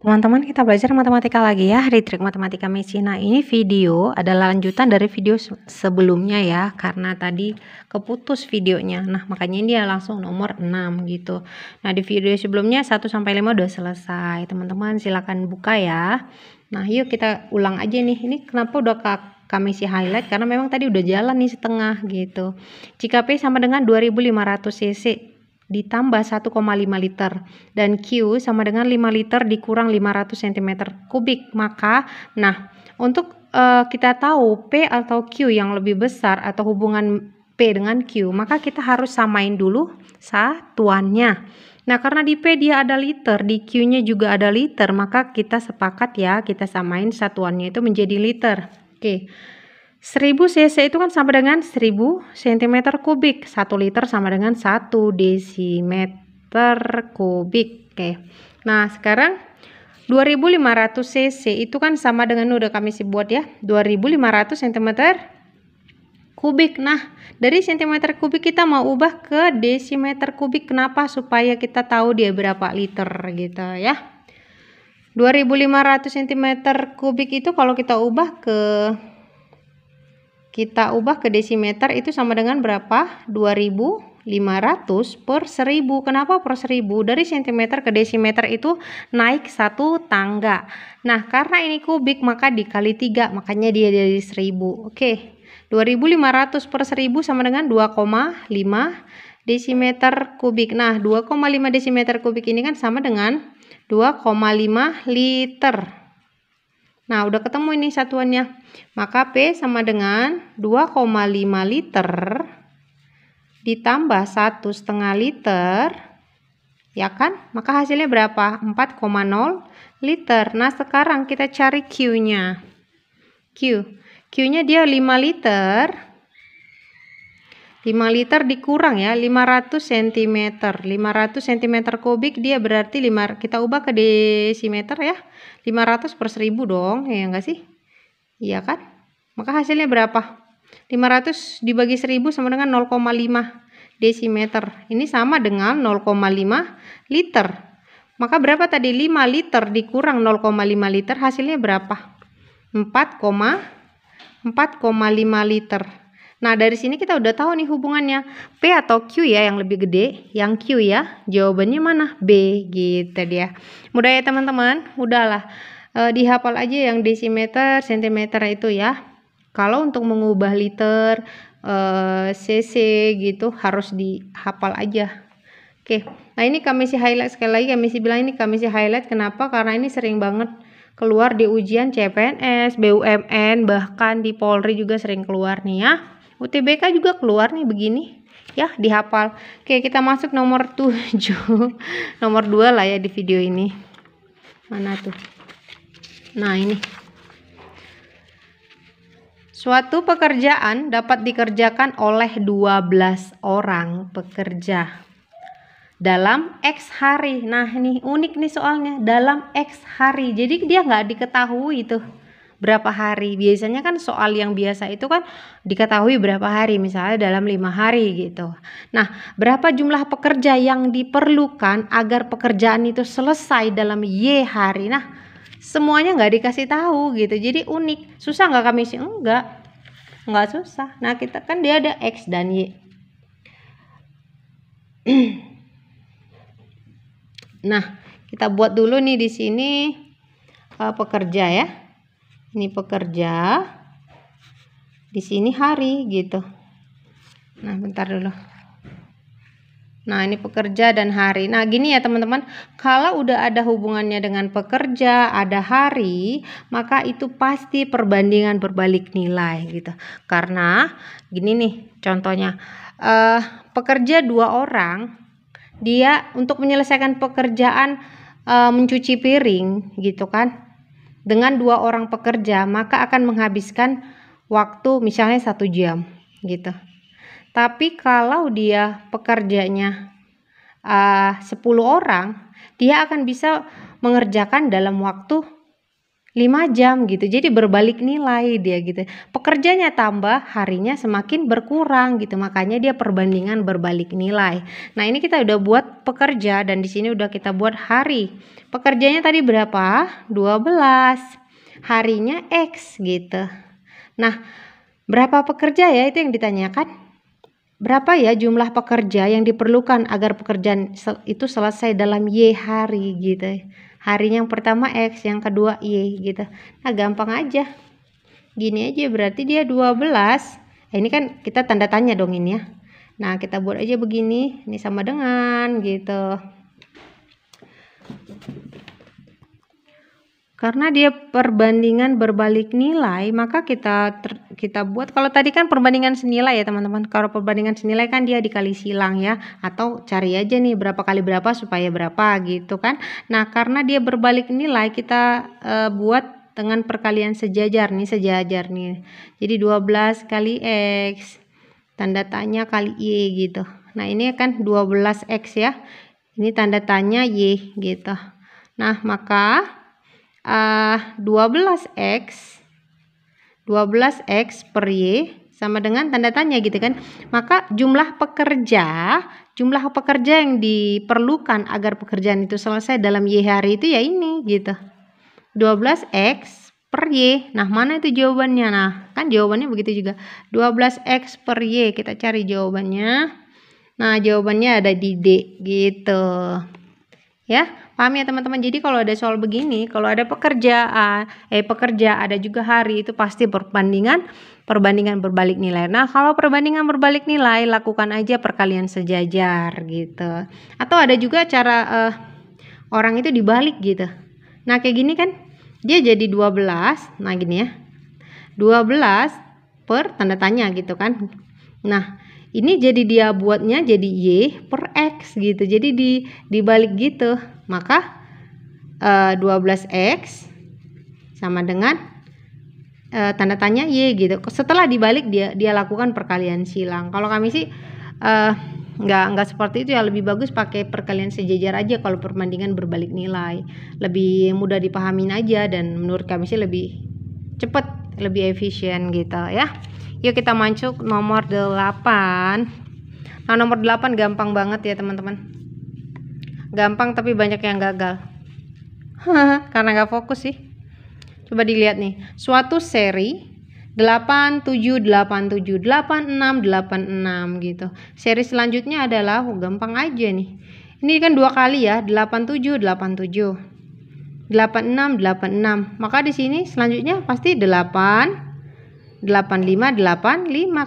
Teman-teman kita belajar matematika lagi ya Hari trik matematika Nah ini video adalah lanjutan dari video sebelumnya ya Karena tadi keputus videonya Nah makanya ini dia langsung nomor 6 gitu Nah di video sebelumnya 1-5 udah selesai Teman-teman silahkan buka ya Nah yuk kita ulang aja nih Ini kenapa udah kak kami si highlight karena memang tadi udah jalan nih setengah gitu. Jika P sama dengan 2500 cc ditambah 1,5 liter dan Q sama dengan 5 liter dikurang 500 cm kubik maka nah untuk uh, kita tahu P atau Q yang lebih besar atau hubungan P dengan Q maka kita harus samain dulu satuannya Nah karena di P dia ada liter, di Q-nya juga ada liter, maka kita sepakat ya kita samain satuannya itu menjadi liter. Oke, 1000 cc itu kan sama dengan 1000 cm kubik. 1 liter sama dengan 1 desimeter kubik. Oke. Nah, sekarang 2500 cc itu kan sama dengan udah kami sih buat ya. 2500 cm kubik. Nah, dari cm kubik kita mau ubah ke desimeter kubik. Kenapa? Supaya kita tahu dia berapa liter gitu ya. 2500 cm kubik itu kalau kita ubah ke kita ubah ke desimeter itu sama dengan berapa? 2500 per 1000. Kenapa per 1000? Dari sentimeter ke desimeter itu naik satu tangga. Nah, karena ini kubik maka dikali 3, makanya dia jadi 1000. Oke. 2500 per 1000 sama dengan 2,5 desimeter kubik. Nah, 2,5 desimeter kubik ini kan sama dengan 2,5 liter. Nah, udah ketemu ini satuannya. Maka P sama dengan 2,5 liter ditambah 1,5 liter, ya kan? Maka hasilnya berapa? 4,0 liter. Nah, sekarang kita cari Q-nya. Q. Q-nya dia 5 liter 5 liter dikurang ya 500 cm 500 cm kubik dia berarti 5 kita ubah ke desimeter ya 500 per 1000 dong ya enggak sih iya kan maka hasilnya berapa 500 dibagi 1000 sama dengan 0,5 desimeter ini sama dengan 0,5 liter maka berapa tadi 5 liter dikurang 0,5 liter hasilnya berapa 4,4,5 liter Nah, dari sini kita udah tahu nih hubungannya. P atau Q ya yang lebih gede, yang Q ya. Jawabannya mana? B gitu dia. Mudah ya teman-teman? Udahlah. E, dihafal aja yang desimeter, sentimeter itu ya. Kalau untuk mengubah liter, e, cc gitu harus dihafal aja. Oke, nah ini kami sih highlight sekali lagi kami sih bilang ini kami sih highlight kenapa? Karena ini sering banget keluar di ujian CPNS, BUMN, bahkan di Polri juga sering keluar nih ya. UTBK juga keluar nih begini ya dihafal oke kita masuk nomor 7 nomor 2 lah ya di video ini mana tuh nah ini Suatu pekerjaan dapat dikerjakan oleh 12 orang pekerja dalam X hari. Nah, ini unik nih soalnya dalam X hari. Jadi dia nggak diketahui tuh berapa hari. Biasanya kan soal yang biasa itu kan diketahui berapa hari, misalnya dalam lima hari gitu. Nah, berapa jumlah pekerja yang diperlukan agar pekerjaan itu selesai dalam Y hari? Nah, semuanya nggak dikasih tahu gitu. Jadi unik. Susah nggak kami sih? Enggak. Nggak susah. Nah, kita kan dia ada X dan Y. Nah, kita buat dulu nih di sini eh, pekerja ya ini pekerja di sini hari gitu nah bentar dulu Nah, ini pekerja dan hari. Nah, gini ya, teman-teman. Kalau udah ada hubungannya dengan pekerja, ada hari, maka itu pasti perbandingan berbalik nilai gitu. Karena gini nih contohnya. Uh, pekerja dua orang, dia untuk menyelesaikan pekerjaan uh, mencuci piring gitu kan dengan dua orang pekerja maka akan menghabiskan waktu misalnya satu jam gitu. Tapi kalau dia pekerjanya ah, uh, 10 orang, dia akan bisa mengerjakan dalam waktu 5 jam gitu. Jadi berbalik nilai dia gitu. Pekerjanya tambah, harinya semakin berkurang gitu. Makanya dia perbandingan berbalik nilai. Nah, ini kita udah buat pekerja dan di sini udah kita buat hari. Pekerjanya tadi berapa? 12. Harinya X gitu. Nah, berapa pekerja ya itu yang ditanyakan? berapa ya jumlah pekerja yang diperlukan agar pekerjaan itu selesai dalam Y hari gitu hari yang pertama X yang kedua Y gitu nah gampang aja gini aja berarti dia 12 nah, eh, ini kan kita tanda tanya dong ini ya nah kita buat aja begini ini sama dengan gitu karena dia perbandingan berbalik nilai maka kita ter, kita buat kalau tadi kan perbandingan senilai ya teman-teman kalau perbandingan senilai kan dia dikali silang ya atau cari aja nih berapa kali berapa supaya berapa gitu kan nah karena dia berbalik nilai kita e, buat dengan perkalian sejajar nih sejajar nih jadi 12 kali X tanda tanya kali Y gitu nah ini kan 12X ya ini tanda tanya Y gitu nah maka uh, 12x 12x per y sama dengan tanda tanya gitu kan. Maka jumlah pekerja, jumlah pekerja yang diperlukan agar pekerjaan itu selesai dalam Y hari itu ya ini gitu. 12X per Y. Nah mana itu jawabannya? Nah kan jawabannya begitu juga. 12X per Y kita cari jawabannya. Nah jawabannya ada di D gitu. Ya Paham ya teman-teman? Jadi kalau ada soal begini, kalau ada pekerja eh pekerja ada juga hari itu pasti perbandingan perbandingan berbalik nilai. Nah, kalau perbandingan berbalik nilai lakukan aja perkalian sejajar gitu. Atau ada juga cara eh, orang itu dibalik gitu. Nah, kayak gini kan dia jadi 12. Nah, gini ya. 12 per tanda tanya gitu kan. Nah, ini jadi dia buatnya jadi y per x gitu jadi di dibalik gitu maka uh, eh, 12x sama dengan uh, tanda tanya y gitu setelah dibalik dia dia lakukan perkalian silang kalau kami sih uh, nggak nggak seperti itu ya lebih bagus pakai perkalian sejajar aja kalau perbandingan berbalik nilai lebih mudah dipahamin aja dan menurut kami sih lebih cepat lebih efisien gitu ya yuk kita mancuk nomor 8 nah nomor 8 gampang banget ya teman-teman gampang tapi banyak yang gagal karena gak fokus sih coba dilihat nih suatu seri 8, 7, 8, 7, 8, 6, 8, 6 gitu seri selanjutnya adalah oh, gampang aja nih ini kan dua kali ya 8, 7, 8, 7 8, 6, 8, 6 maka disini selanjutnya pasti 8 8 8585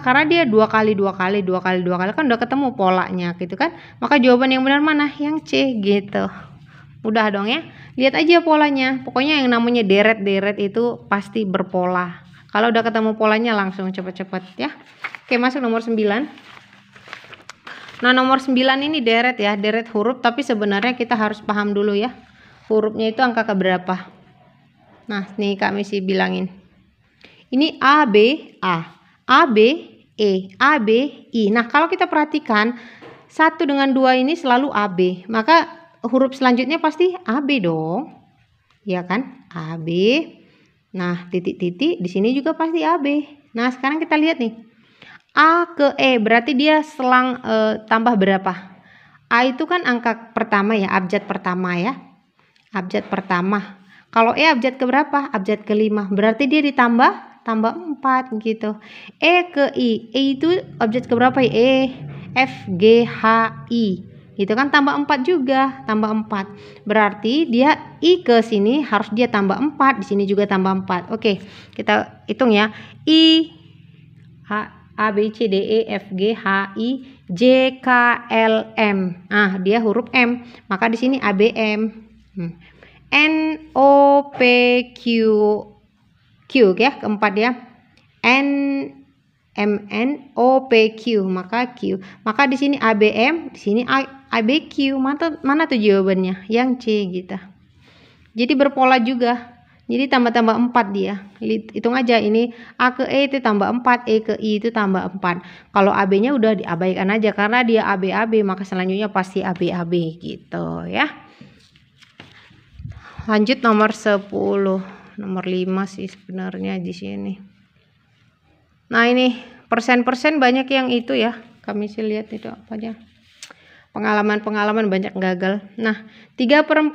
karena dia dua kali dua kali dua kali dua kali kan udah ketemu polanya gitu kan maka jawaban yang benar mana yang C gitu udah dong ya lihat aja polanya pokoknya yang namanya deret-deret itu pasti berpola kalau udah ketemu polanya langsung cepet-cepet ya oke masuk nomor 9 Nah nomor 9 ini deret ya, deret huruf tapi sebenarnya kita harus paham dulu ya. Hurufnya itu angka keberapa. Nah nih kami sih bilangin. Ini A, B, A. A, B, E. A, B, I. Nah, kalau kita perhatikan, satu dengan dua ini selalu A, B. Maka huruf selanjutnya pasti A, B dong. Ya kan? A, B. Nah, titik-titik di sini juga pasti A, B. Nah, sekarang kita lihat nih. A ke E berarti dia selang e, tambah berapa? A itu kan angka pertama ya, abjad pertama ya. Abjad pertama. Kalau E abjad ke berapa? Abjad kelima. Berarti dia ditambah tambah 4 gitu E ke I E itu objek keberapa ya E F G H I gitu kan tambah 4 juga tambah 4 berarti dia i ke sini harus dia tambah 4 di sini juga tambah 4 oke kita hitung ya i h a b c d e f g h i j k l m ah dia huruf m maka di sini a b m hmm. n o p q Q ya keempat ya N M N O P Q maka Q maka di sini A B M di sini A ABQ mana mana tuh jawabannya yang C gitu jadi berpola juga jadi tambah-tambah 4 dia hitung aja ini A ke E itu tambah 4 E ke I itu tambah 4 kalau AB nya udah diabaikan aja karena dia ABAB maka selanjutnya pasti ABAB gitu ya lanjut nomor 10 nomor 5 sih sebenarnya di sini nah ini persen-persen banyak yang itu ya kami sih lihat itu apa aja pengalaman-pengalaman banyak gagal nah 3 per 4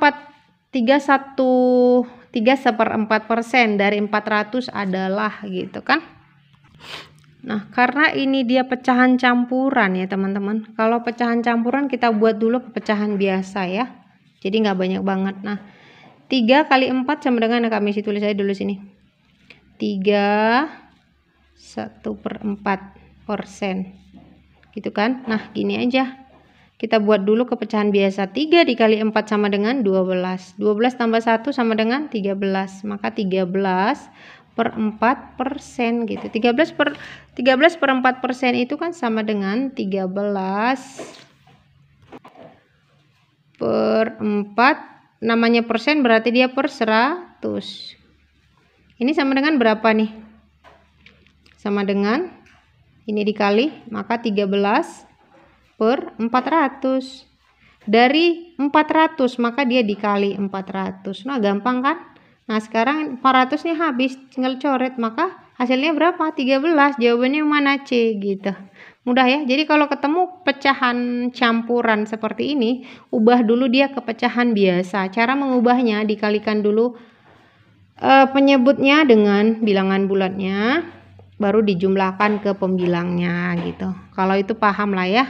3 1 3 seperempat persen dari 400 adalah gitu kan Nah, karena ini dia pecahan campuran ya teman-teman. Kalau pecahan campuran kita buat dulu pecahan biasa ya. Jadi nggak banyak banget. Nah, 3 kali 4 sama dengan nah kami isi tulis saya dulu sini 3 1 per 4 persen gitu kan nah gini aja kita buat dulu kepecahan biasa 3 dikali 4 sama dengan 12 12 tambah 1 sama dengan 13 maka 13 per 4 persen gitu 13 per 13 per 4 persen itu kan sama dengan 13 per 4 namanya persen berarti dia per 100 ini sama dengan berapa nih sama dengan ini dikali maka 13 per 400 dari 400 maka dia dikali 400 nah gampang kan nah sekarang 400 nya habis tinggal coret maka hasilnya berapa 13 jawabannya mana C gitu Mudah ya. Jadi kalau ketemu pecahan campuran seperti ini, ubah dulu dia ke pecahan biasa. Cara mengubahnya dikalikan dulu e, penyebutnya dengan bilangan bulatnya, baru dijumlahkan ke pembilangnya gitu. Kalau itu paham lah ya.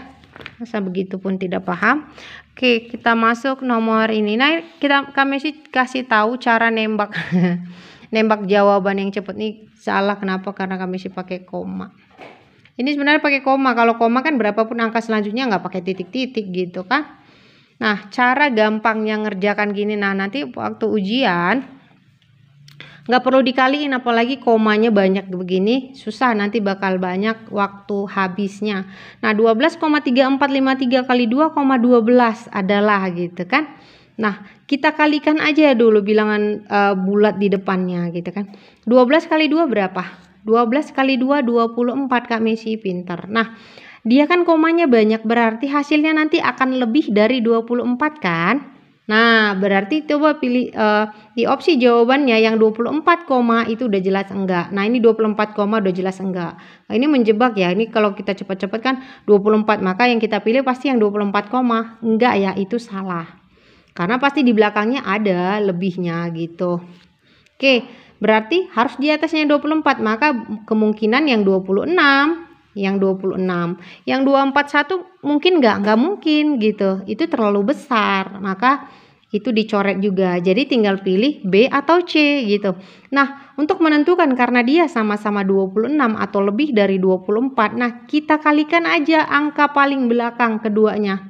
Masa begitu pun tidak paham. Oke, kita masuk nomor ini. Nah, kita kami sih kasih tahu cara nembak. nembak jawaban yang cepat nih salah kenapa? Karena kami sih pakai koma. Ini sebenarnya pakai koma. Kalau koma kan berapapun angka selanjutnya nggak pakai titik-titik gitu kan. Nah, cara gampangnya ngerjakan gini. Nah, nanti waktu ujian nggak perlu dikaliin apalagi komanya banyak begini susah nanti bakal banyak waktu habisnya nah 12,3453 kali 2,12 adalah gitu kan Nah, kita kalikan aja dulu bilangan uh, bulat di depannya gitu kan. 12 kali 2 berapa? 12 kali 2 24 Kak Messi pinter. Nah, dia kan komanya banyak berarti hasilnya nanti akan lebih dari 24 kan? Nah, berarti coba pilih uh, di opsi jawabannya yang 24 koma itu udah jelas enggak. Nah, ini 24 koma udah jelas enggak. Nah, ini menjebak ya. Ini kalau kita cepat-cepat kan 24, maka yang kita pilih pasti yang 24 koma. Enggak ya, itu salah. Karena pasti di belakangnya ada lebihnya gitu. Oke. Berarti harus di atasnya 24, maka kemungkinan yang 26, yang 26. Yang 241 mungkin nggak? Nggak mungkin gitu. Itu terlalu besar, maka itu dicoret juga. Jadi tinggal pilih B atau C gitu. Nah, untuk menentukan karena dia sama-sama 26 atau lebih dari 24. Nah, kita kalikan aja angka paling belakang keduanya.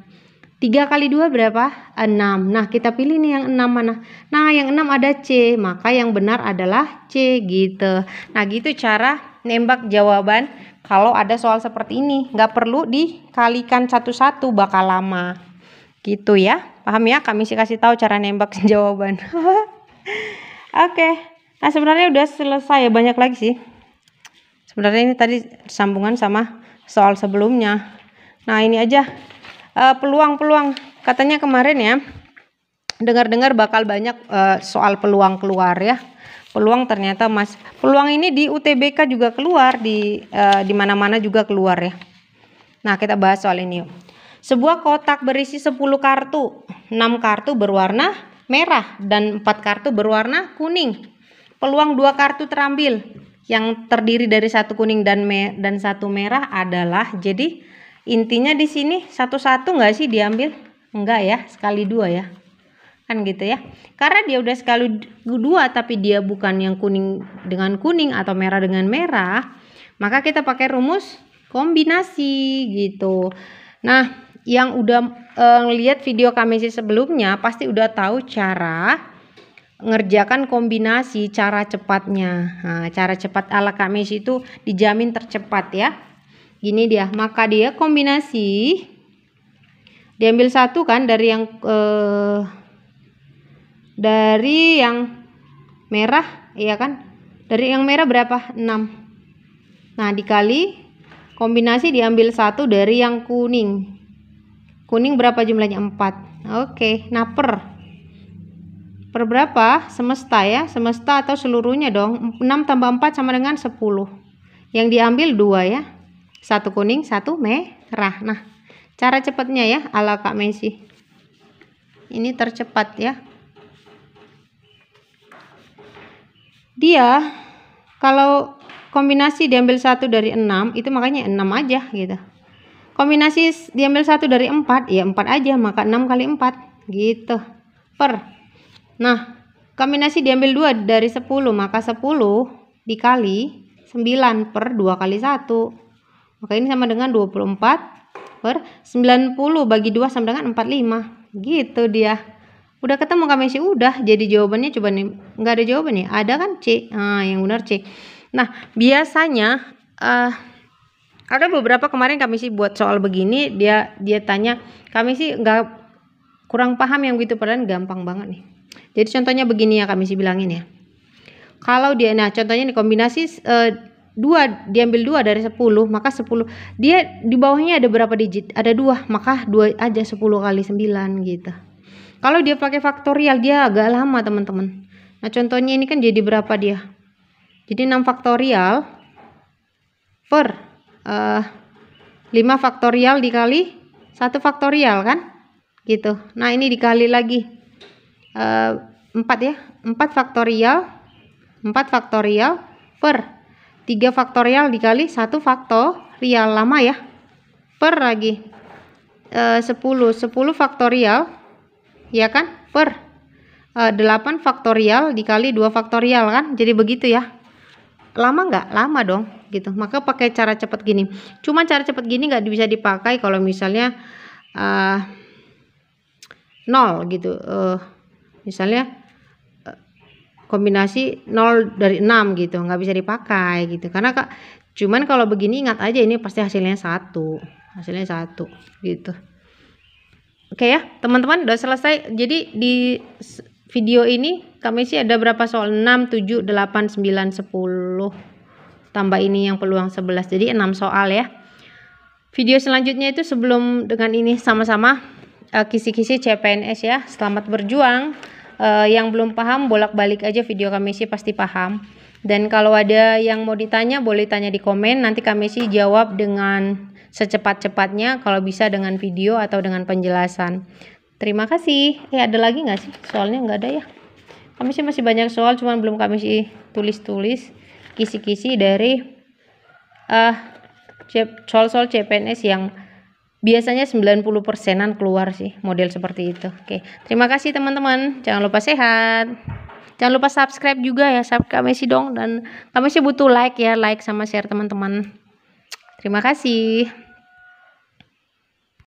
3 kali 2 berapa? 6. Nah, kita pilih nih yang 6 mana? Nah, yang 6 ada C. Maka yang benar adalah C gitu. Nah, gitu cara nembak jawaban kalau ada soal seperti ini. Nggak perlu dikalikan satu-satu bakal lama. Gitu ya. Paham ya? Kami sih kasih tahu cara nembak jawaban. Oke. Nah, sebenarnya udah selesai ya. Banyak lagi sih. Sebenarnya ini tadi sambungan sama soal sebelumnya. Nah, ini aja. Eh, peluang-peluang uh, katanya kemarin ya dengar-dengar bakal banyak uh, soal peluang keluar ya peluang ternyata mas peluang ini di UTBK juga keluar di uh, di mana-mana juga keluar ya nah kita bahas soal ini yuk. sebuah kotak berisi 10 kartu 6 kartu berwarna merah dan 4 kartu berwarna kuning peluang dua kartu terambil yang terdiri dari satu kuning dan me dan satu merah adalah jadi intinya di sini satu-satu nggak sih diambil enggak ya sekali dua ya kan gitu ya karena dia udah sekali dua tapi dia bukan yang kuning dengan kuning atau merah dengan merah maka kita pakai rumus kombinasi gitu nah yang udah e, ngelihat lihat video kami sih sebelumnya pasti udah tahu cara ngerjakan kombinasi cara cepatnya nah, cara cepat ala kami itu dijamin tercepat ya Gini dia, maka dia kombinasi diambil satu kan dari yang eh, dari yang merah, iya kan? Dari yang merah berapa? 6. Nah, dikali kombinasi diambil satu dari yang kuning. Kuning berapa jumlahnya? 4. Oke, nah per per berapa? Semesta ya, semesta atau seluruhnya dong. 6 tambah 4 sama dengan 10. Yang diambil 2 ya. Satu kuning, satu merah. Nah, cara cepatnya ya ala Kak Messi. Ini tercepat ya. Dia kalau kombinasi diambil satu dari enam itu makanya enam aja gitu. Kombinasi diambil satu dari empat ya empat aja maka enam kali empat gitu. Per. Nah, kombinasi diambil dua dari sepuluh maka sepuluh dikali sembilan per dua kali satu Oke ini sama dengan 24 per 90 bagi 2 sama dengan 45. Gitu dia. Udah ketemu kami sih udah. Jadi jawabannya coba nih nggak ada jawaban nih. Ya? Ada kan C. Nah, yang benar C. Nah, biasanya uh, ada beberapa kemarin kami sih buat soal begini dia dia tanya kami sih nggak kurang paham yang gitu padahal gampang banget nih. Jadi contohnya begini ya kami sih bilangin ya. Kalau dia nah contohnya nih kombinasi uh, dua diambil dua dari sepuluh maka sepuluh dia di bawahnya ada berapa digit ada dua maka dua aja sepuluh kali sembilan gitu kalau dia pakai faktorial dia agak lama teman-teman nah contohnya ini kan jadi berapa dia jadi 6 faktorial per uh, eh, 5 faktorial dikali satu faktorial kan gitu nah ini dikali lagi uh, eh, 4 ya 4 faktorial 4 faktorial per 3 faktorial dikali 1 faktorial lama ya per lagi e, 10 10 faktorial ya kan per e, 8 faktorial dikali 2 faktorial kan jadi begitu ya lama nggak lama dong gitu maka pakai cara cepat gini cuma cara cepat gini nggak bisa dipakai kalau misalnya uh, e, 0 gitu uh, misalnya kombinasi 0 dari 6 gitu nggak bisa dipakai gitu karena kak cuman kalau begini ingat aja ini pasti hasilnya satu hasilnya satu gitu oke ya teman-teman udah selesai jadi di video ini kami sih ada berapa soal 6 7 8 9 10 tambah ini yang peluang 11 jadi 6 soal ya video selanjutnya itu sebelum dengan ini sama-sama eh, kisi-kisi uh, kisi -kisi CPNS ya selamat berjuang uh, yang belum paham bolak-balik aja video kami sih pasti paham. Dan kalau ada yang mau ditanya boleh tanya di komen nanti kami sih jawab dengan secepat-cepatnya kalau bisa dengan video atau dengan penjelasan. Terima kasih. Eh ada lagi nggak sih? Soalnya nggak ada ya. Kami sih masih banyak soal cuman belum kami sih tulis-tulis kisi-kisi dari uh, soal-soal CPNS yang biasanya 90 persenan keluar sih model seperti itu oke terima kasih teman-teman jangan lupa sehat jangan lupa subscribe juga ya subscribe sih dong dan kami sih butuh like ya like sama share teman-teman terima kasih